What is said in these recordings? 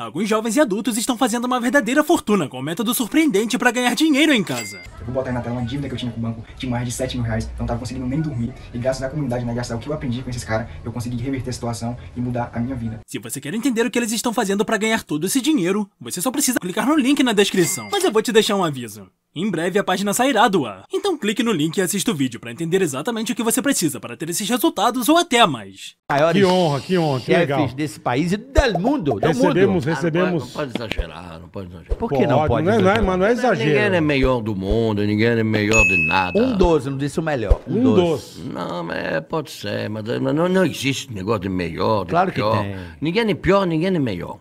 Alguns jovens e adultos estão fazendo uma verdadeira fortuna com um método surpreendente para ganhar dinheiro em casa. Eu vou botar aí na tela uma dívida que eu tinha com o banco de mais de 7 mil reais, não tava conseguindo nem dormir, e graças à comunidade, né, graças ao que eu aprendi com esses caras, eu consegui reverter a situação e mudar a minha vida. Se você quer entender o que eles estão fazendo para ganhar todo esse dinheiro, você só precisa clicar no link na descrição. Mas eu vou te deixar um aviso. Em breve a página sairá do ar, então clique no link e assista o vídeo para entender exatamente o que você precisa para ter esses resultados ou até mais. Que honra, que honra, que legal. desse país e do mundo, do recebemos, mundo. Recebemos, ah, não, pode, não, pode, exagerar, não pode exagerar. Por que pode, não pode não é, exagerar? Não é, não é, é exagero. Ninguém é melhor do mundo, ninguém é melhor de nada. Um doze, não disse o melhor. Um, um doze. Não, mas é, pode ser, mas não, não existe negócio de melhor, de claro pior. Que tem. Ninguém é pior, ninguém é melhor.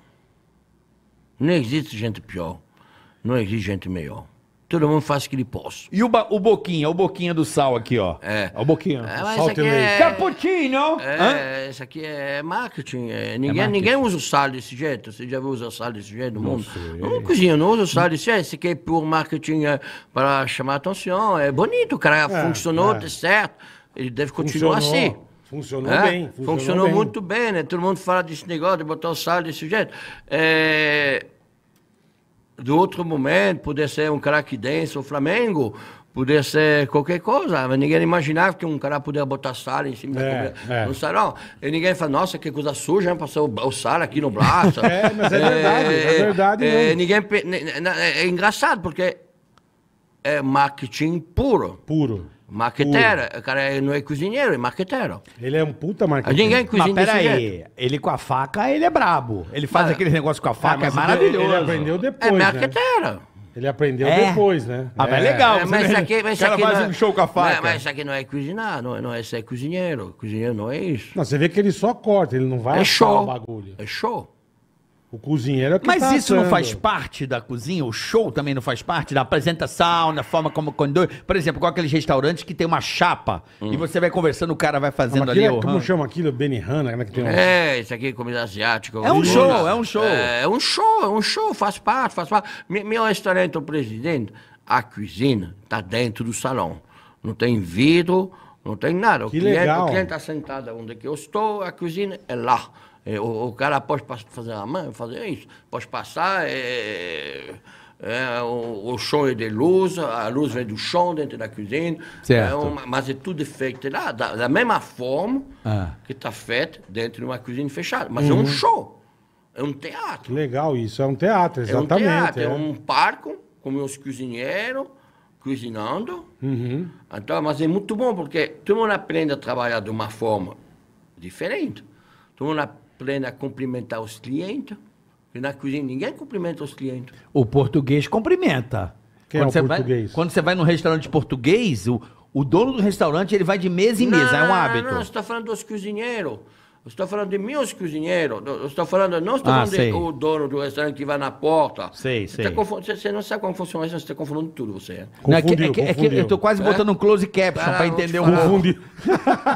Não existe gente pior, não existe gente melhor. Todo mundo faz o que ele possa. E o, o Boquinha, é o Boquinha do sal aqui, ó. É. é o Boquinha. Ah, é, sal aqui é... Cappuccino! É, isso aqui é marketing. É, é ninguém, ninguém usa o sal desse jeito. Você já viu usar sal desse jeito no mundo? Não, cozinha, não usa o sal desse jeito. Isso aqui é por marketing, para chamar atenção. É bonito, o cara funcionou, é. Tá certo. Ele deve continuar funcionou. assim. Funcionou é? bem. Funcionou, funcionou bem. muito bem, né? Todo mundo fala desse negócio de botar o sal desse jeito. É de outro momento, poder ser um craquidense o Flamengo, poder ser qualquer coisa. Mas ninguém imaginava que um cara pudesse botar sal em cima é, da é. no é. salão. E ninguém fala, nossa, que coisa suja, passar passou o sal aqui no braço. é, mas é, verdade, é, é, é verdade. É, ninguém, é engraçado, porque é marketing puro. Puro. Marqueteiro. O cara é, não é cozinheiro, é marqueteiro. Ele é um puta marqueteiro. Ninguém cozinha Mas peraí, ele com a faca, ele é brabo. Ele faz Mas- aquele negócio com a é, faca, é maravilhoso. Ele aprendeu depois, É né? marqueteiro. Ele aprendeu É. depois, né? Ah, mas é legal. É, mas né? aqui, mas o cara aqui faz não é um show com a faca. Mas, mas isso aqui não é cozinhar, não, não é ser cozinheiro. Cozinheiro não é isso. Não, você vê que ele só corta, ele não vai É show. o bagulho. É show. O cozinheiro é que Mas tá isso assando. não faz parte da cozinha? O show também não faz parte da apresentação, da forma como conduz? Por exemplo, com aqueles restaurantes que tem uma chapa hum. e você vai conversando, o cara vai fazendo é ali é, o Como chama aquilo? Benihana? Como é que tem um... É, isso aqui é comida asiática. É um show, é um show. É, é, um show, é um show, faz parte, faz parte. Me, meu restaurante, o presidente, a cozinha está dentro do salão. Não tem vidro, não tem nada. O que cliente, legal. O cliente está sentado onde eu estou, a cozinha é lá. É, o, o, cara pode fazer a mão fazer isso, pode passar. É, é, é, o, o, chão é de luz, a luz vem do chão dentro da cozinha. É um, mas é tudo feito lá, da, da mesma forma ah. que está feito dentro de uma cozinha fechada. Mas uhum. é um uhum. show, é um teatro. Legal isso, é um teatro, exatamente. É um teatro, é, é. um parque com meus cozinheiros cozinhando. Uhum. Então, mas é muito bom porque todo mundo aprende a trabalhar de uma forma diferente. Todo mundo aprende plena cumprimentar os clientes. e na cozinha ninguém cumprimenta os clientes. O português cumprimenta. Quem é quando é o português? Vai, quando você vai num restaurante português, o, o dono do restaurante ele vai de mesa em mesa, não, é um hábito. Não, não, você está falando dos cozinheiros. Estou tá falando de meus cozinheiros. Estou tá falando, não estou tá ah, falando de, o dono do restaurante que vai na porta. Sei, sei. Você, tá confund... você, você não sabe como funciona isso, você está confundindo tudo, você. Né? Confundiu, é, que, é, que, é que eu estou quase é? botando um close caption para entender o um Confundiu.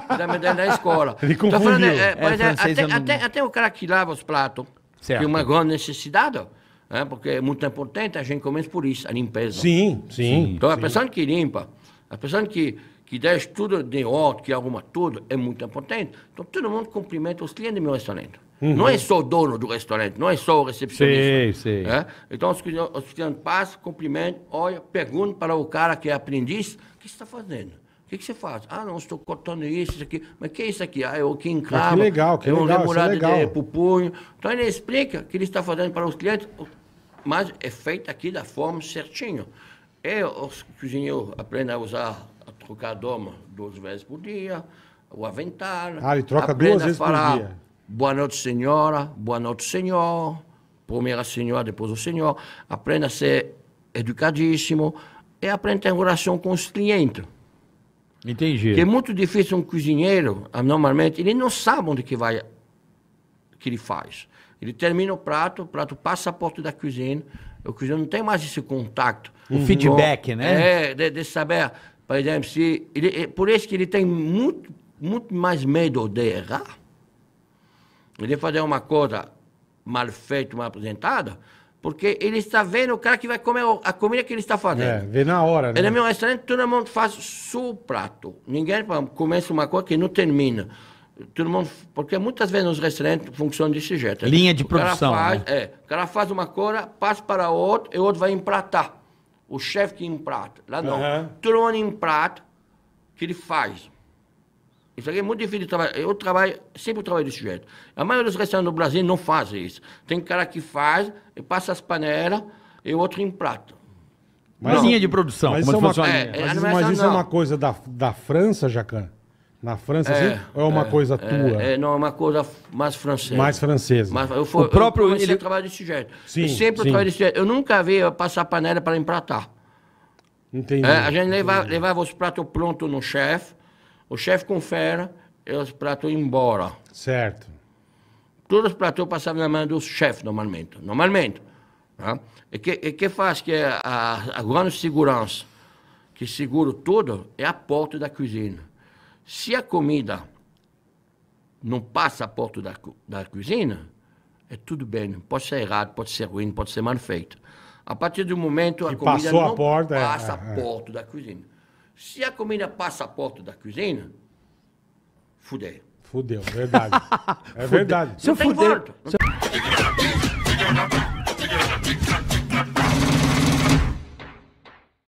Da, da, escola. Ele confundiu. falando, é, é, é até, não... até, até o cara que lava os pratos, certo. que é uma grande necessidade, né? porque é muito importante, a gente começa por isso, a limpeza. Sim, sim. Então, sim então, sim. a pessoa que limpa, a pessoa que que deixa tudo de alto que é alguma tudo, é muito importante. Então, todo mundo cumprimenta os clientes do meu restaurante. Uhum. Não é só o dono do restaurante, não é só o recepcionista. Sim, sim. É? Então, os clientes passam, cumprimentam, olha, perguntam para o cara que é aprendiz, o que está fazendo? O que, que você faz? Ah, não, estou cortando isso, isso aqui. Mas que é isso aqui? Ah, é o que encrava. que legal, que é, é legal, é legal. de pupunho. Então ele explica que ele está fazendo para os clientes, mas é feito aqui da forma certinho. E os cozinheiros aprendem a usar a doma duas vezes por dia, o avental. Ah, ele troca duas vezes por dia. Boa noite, senhora, boa noite, senhor. Primeiro a senhora, depois o senhor. Aprenda a ser educadíssimo e aprenda a relação com os clientes. Entendi. Porque é muito difícil um cozinheiro, normalmente, ele não sabe onde que vai, que ele faz. Ele termina o prato, o prato passa a porta da cozinha, o cozinheiro não tem mais esse contato. O feedback, né? É, de, de saber por exemplo, se ele, é por isso que ele tem muito, muito mais medo de errar, ele fazer uma coisa mal feita, mal apresentada, porque ele está vendo o cara que vai comer a comida que ele está fazendo. É, vê na hora, né? Ele é meu restaurante, todo mundo faz suprato. prato. Ninguém começa uma coisa que não termina. Todo mundo, porque muitas vezes nos restaurantes funciona desse jeito. Né? Linha de o produção. Cara faz, né? é, o cara faz uma coisa, passa para outro e o outro vai empratar o chefe que prato. Lá não. Uhum. Trone em prato que ele faz. Isso aqui é muito difícil de trabalhar. Eu trabalho, sempre trabalho desse jeito. A maioria dos restaurantes do Brasil não fazem isso. Tem cara que faz, e passa as panelas e outro em prato. Mas, linha de produção. Mas, isso é, uma, é, é mas, mas isso é uma coisa da, da França, Jacan? Na França, assim? é, assim? Ou é uma é, coisa é, tua? É, não, é uma coisa mais francesa. Mais francesa. eu for, o próprio... Eu ele... a desse jeito. Sim, eu sempre sim. trabalhei desse jeito. Eu nunca vi eu passar panela para empratar. Entendi. É, a gente entendi. Levava, os pratos prontos no chefe, o chefe confere e os pratos embora. Certo. Todos os pratos passavam na mão do chefe, normalmente. Normalmente. Né? E que, e que faz que a, a grande segurança que segura tudo é a porta da cozinha. Se a comida não passa a porta da, da cozinha, é tudo bem. Pode ser errado, pode ser ruim, pode ser mal feito. A partir do momento que a comida não a porta, é, passa é, é, a porta da cozinha. Se a comida passa a porta da cozinha, fudeu. Fudeu, verdade. é verdade. Se eu fudeu. volta. Não...